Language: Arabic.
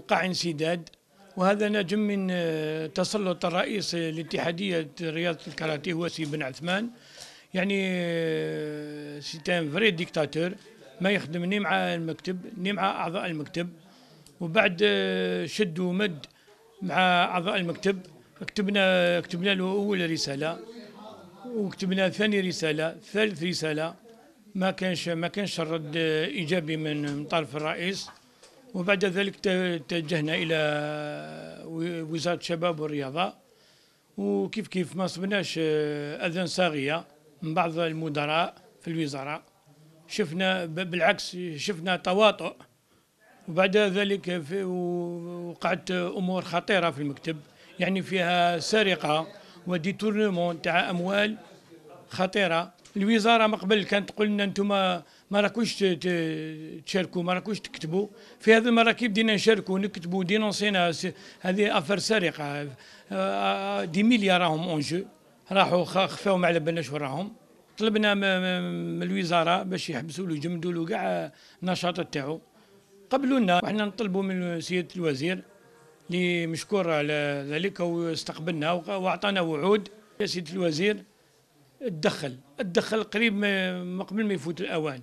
وقع انسداد وهذا نجم من آه، تسلط الرئيس الاتحادية رياضة الكاراتيه هو سي بن عثمان يعني سيتان فري ديكتاتور ما يخدمني مع المكتب ني مع أعضاء المكتب وبعد آه، شد ومد مع أعضاء المكتب كتبنا كتبنا له أول رسالة وكتبنا ثاني رسالة ثالث رسالة ما كانش ما كانش الرد إيجابي من طرف الرئيس وبعد ذلك توجهنا الى وزاره الشباب والرياضه وكيف كيف ما صبناش آه، اذان صاغيه من بعض المدراء في الوزاره شفنا بالعكس شفنا تواطؤ وبعد ذلك وقعت امور خطيره في المكتب يعني فيها سرقه وديتورنمون تاع اموال خطيره الوزاره من قبل كانت تقول لنا انتم ما راكوش تشاركوا ما راكوش تكتبوا في هذه المراكب بدينا نشاركوا نكتبوا دينونسينا هذه افر سرقه آه، آه، دي مليار راهم اون جو راحوا خفاو ما على بالناش وين راهم طلبنا من الوزاره باش يحبسوا له يجمدوا له كاع النشاط تاعو قبلوا لنا وحنا نطلبوا من سياده الوزير اللي مشكور على ذلك واستقبلنا واعطانا وعود يا سيده الوزير تدخل تدخل قريب ما قبل ما يفوت الاوان